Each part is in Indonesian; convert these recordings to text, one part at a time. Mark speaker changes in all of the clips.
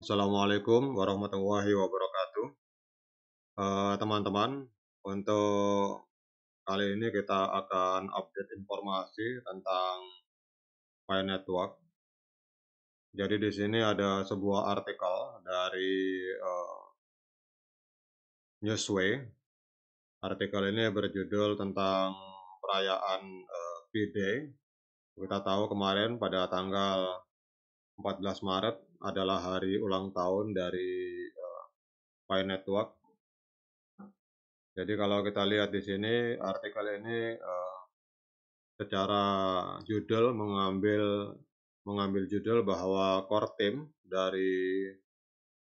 Speaker 1: Assalamualaikum warahmatullahi wabarakatuh. Eh, teman-teman, uh, untuk kali ini kita akan update informasi tentang Pi Network. Jadi di sini ada sebuah artikel dari uh, Newsway. Artikel ini berjudul tentang perayaan uh, eh, day Kita tahu kemarin pada tanggal 14 Maret adalah hari ulang tahun dari uh, eh, Pi Network. Jadi kalau kita lihat di sini artikel ini uh, secara judul mengambil mengambil judul bahwa core team dari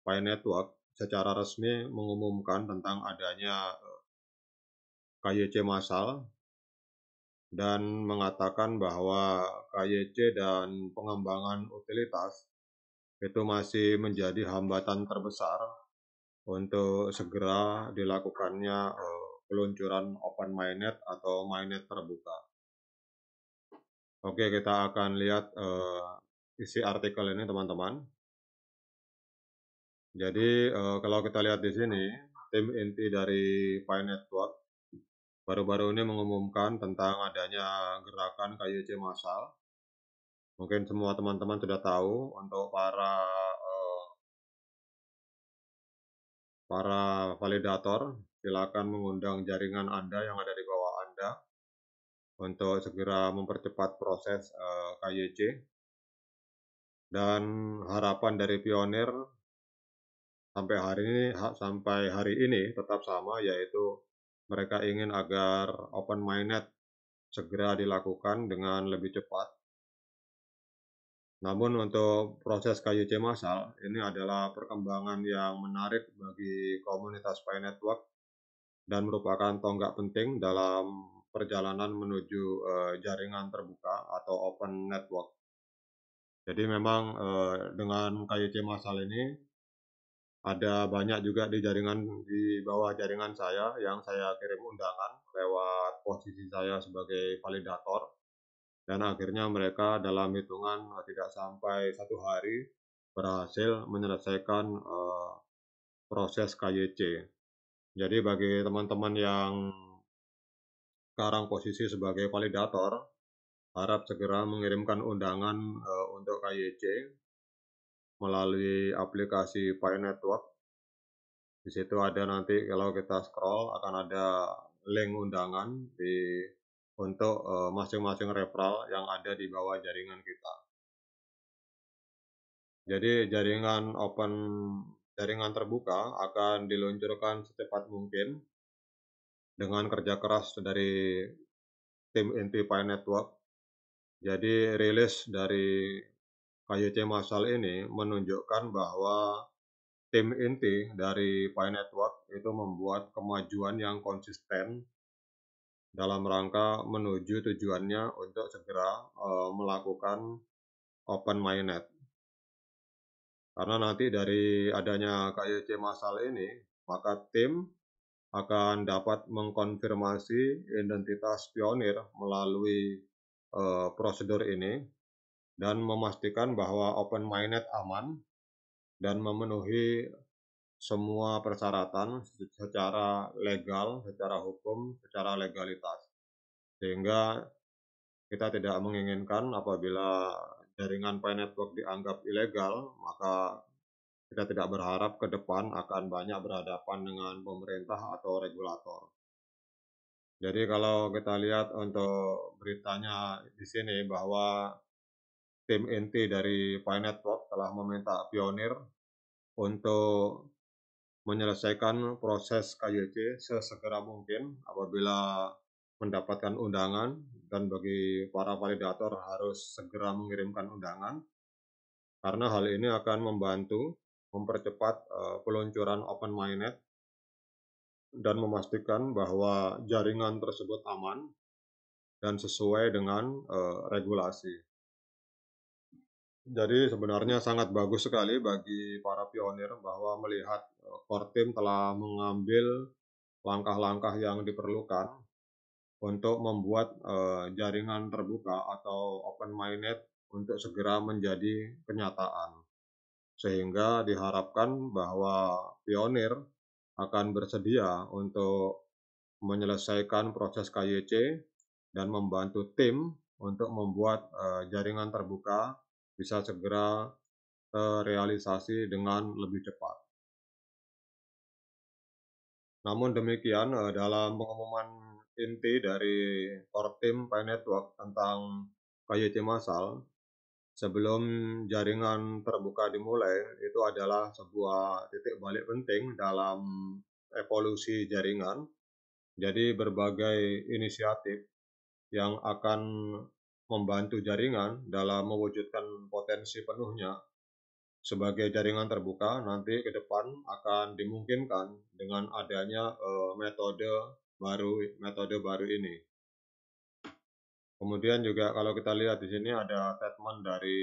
Speaker 1: Pi Network secara resmi mengumumkan tentang adanya eh, KYC massal dan mengatakan bahwa KYC dan pengembangan utilitas itu masih menjadi hambatan terbesar untuk segera dilakukannya eh, peluncuran open mainnet atau mainnet terbuka. Oke, kita akan lihat eh, isi artikel ini teman-teman. Jadi eh, kalau kita lihat di sini, tim inti dari Pi Network baru-baru ini mengumumkan tentang adanya gerakan KYC massal mungkin semua teman-teman sudah tahu untuk para eh, para validator silakan mengundang jaringan Anda yang ada di bawah Anda untuk segera mempercepat proses eh, KYC dan harapan dari pionir sampai hari ini sampai hari ini tetap sama yaitu mereka ingin agar open minded segera dilakukan dengan lebih cepat namun untuk proses KYC C masal ini adalah perkembangan yang menarik bagi komunitas Pay Network dan merupakan tonggak penting dalam perjalanan menuju uh, jaringan terbuka atau open network. Jadi memang uh, dengan KYC C masal ini ada banyak juga di jaringan di bawah jaringan saya yang saya kirim undangan lewat posisi saya sebagai validator dan akhirnya mereka dalam hitungan eh, tidak sampai satu hari berhasil menyelesaikan uh, proses KYC. Jadi bagi teman-teman yang sekarang posisi sebagai validator, harap segera mengirimkan undangan uh, untuk KYC melalui aplikasi Pi Network. Di situ ada nanti kalau kita scroll akan ada link undangan di untuk eh, masing-masing uh, referral yang ada di bawah jaringan kita. Jadi jaringan open jaringan terbuka akan diluncurkan secepat mungkin dengan kerja keras dari tim inti Pine Network. Jadi rilis dari KYC Masal ini menunjukkan bahwa tim inti dari Pi Network itu membuat kemajuan yang konsisten dalam rangka menuju tujuannya untuk segera uh, melakukan open mainnet. Karena nanti dari adanya KYC masal ini, maka tim akan dapat mengkonfirmasi identitas pionir melalui uh, prosedur ini dan memastikan bahwa open mainnet aman dan memenuhi semua persyaratan secara legal, secara hukum, secara legalitas. Sehingga kita tidak menginginkan apabila jaringan Pi Network dianggap ilegal, maka kita tidak berharap ke depan akan banyak berhadapan dengan pemerintah atau regulator. Jadi kalau kita lihat untuk beritanya di sini bahwa tim inti dari Pi Network telah meminta pionir untuk menyelesaikan proses KYC sesegera mungkin apabila mendapatkan undangan dan bagi para validator harus segera mengirimkan undangan karena hal ini akan membantu mempercepat eh, peluncuran Open Mainnet dan memastikan bahwa jaringan tersebut aman dan sesuai dengan eh, regulasi. Jadi sebenarnya sangat bagus sekali bagi para pionir bahwa melihat eh, core team telah mengambil langkah-langkah yang diperlukan untuk membuat eh, jaringan terbuka atau open mainnet untuk segera menjadi kenyataan. Sehingga diharapkan bahwa pionir akan bersedia untuk menyelesaikan proses KYC dan membantu tim untuk membuat eh, jaringan terbuka bisa segera terrealisasi eh, dengan lebih cepat. Namun demikian, eh, dalam pengumuman inti dari core team Pi Network tentang KYC massal, sebelum jaringan terbuka dimulai, itu adalah sebuah titik balik penting dalam evolusi jaringan. Jadi berbagai inisiatif yang akan membantu jaringan dalam mewujudkan potensi penuhnya sebagai jaringan terbuka nanti ke depan akan dimungkinkan dengan adanya uh, metode baru metode baru ini. Kemudian juga kalau kita lihat di sini ada statement dari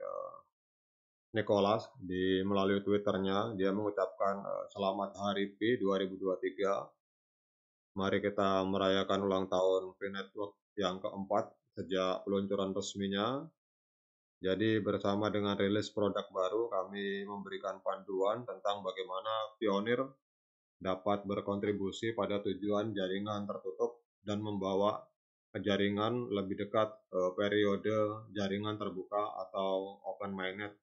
Speaker 1: uh, Nicholas di melalui twitternya dia mengucapkan uh, selamat hari P 2023. Mari kita merayakan ulang tahun P Network yang keempat sejak peluncuran resminya. Jadi bersama dengan rilis produk baru kami memberikan panduan tentang bagaimana pionir dapat berkontribusi pada tujuan jaringan tertutup dan membawa jaringan lebih dekat eh, periode jaringan terbuka atau open mainnet.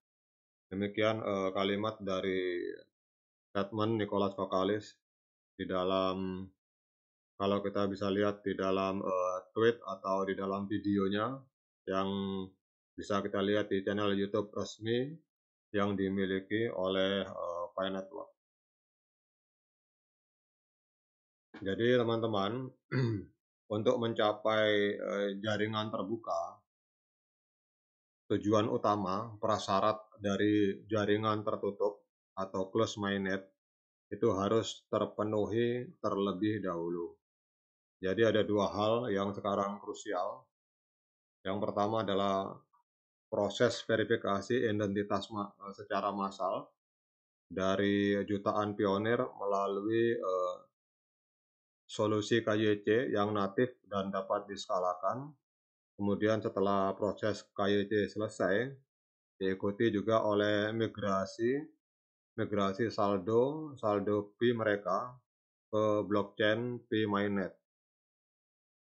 Speaker 1: Demikian eh, kalimat dari statement Nicholas Kokalis di dalam kalau kita bisa lihat di dalam uh, tweet atau di dalam videonya yang bisa kita lihat di channel YouTube resmi yang dimiliki oleh uh, eh, Pi Network. Jadi teman-teman, untuk mencapai uh, jaringan terbuka, tujuan utama prasyarat dari jaringan tertutup atau closed mainnet itu harus terpenuhi terlebih dahulu. Jadi ada dua hal yang sekarang krusial. Yang pertama adalah proses verifikasi identitas ma eh, secara massal dari jutaan pionir melalui eh, solusi KYC yang natif dan dapat diskalakan. Kemudian setelah proses KYC selesai, diikuti juga oleh migrasi migrasi saldo saldo p mereka ke blockchain P mainnet.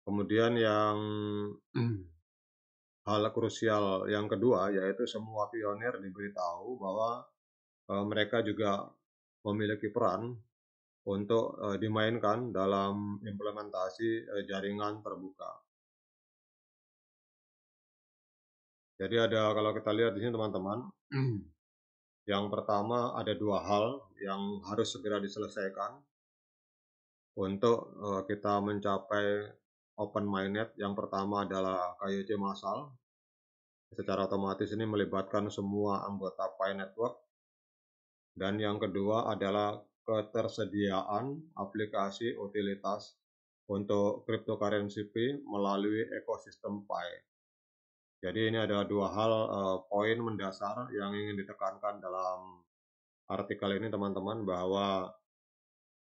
Speaker 1: Kemudian yang hmm. hal krusial yang kedua yaitu semua pionir diberitahu bahwa eh, mereka juga memiliki peran untuk eh, dimainkan dalam implementasi eh, jaringan terbuka. Jadi ada kalau kita lihat di sini teman-teman, hmm. yang pertama ada dua hal yang harus segera diselesaikan untuk kita mencapai open mainnet. Yang pertama adalah KYC massal. Secara otomatis ini melibatkan semua anggota Pi Network. Dan yang kedua adalah ketersediaan aplikasi utilitas untuk cryptocurrency P melalui ekosistem Pi. Jadi ini ada dua hal uh, poin mendasar yang ingin ditekankan dalam artikel ini teman-teman bahwa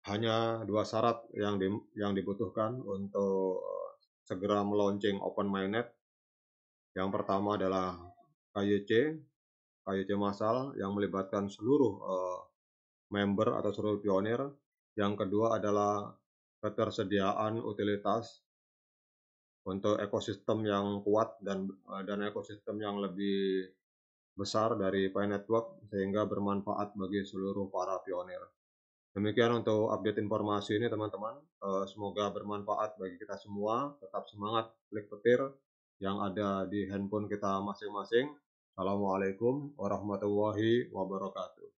Speaker 1: hanya dua syarat yang di, yang dibutuhkan untuk eh, segera meluncing open mainnet. Yang pertama adalah KYC, KYC massal yang melibatkan seluruh uh, member atau seluruh pionir. Yang kedua adalah ketersediaan utilitas untuk ekosistem yang kuat dan eh, dan ekosistem yang lebih besar dari Pi Network sehingga bermanfaat bagi seluruh para pionir. Demikian untuk update informasi ini teman-teman. Eh, semoga bermanfaat bagi kita semua. Tetap semangat klik petir yang ada di handphone kita masing-masing. Assalamualaikum warahmatullahi wabarakatuh.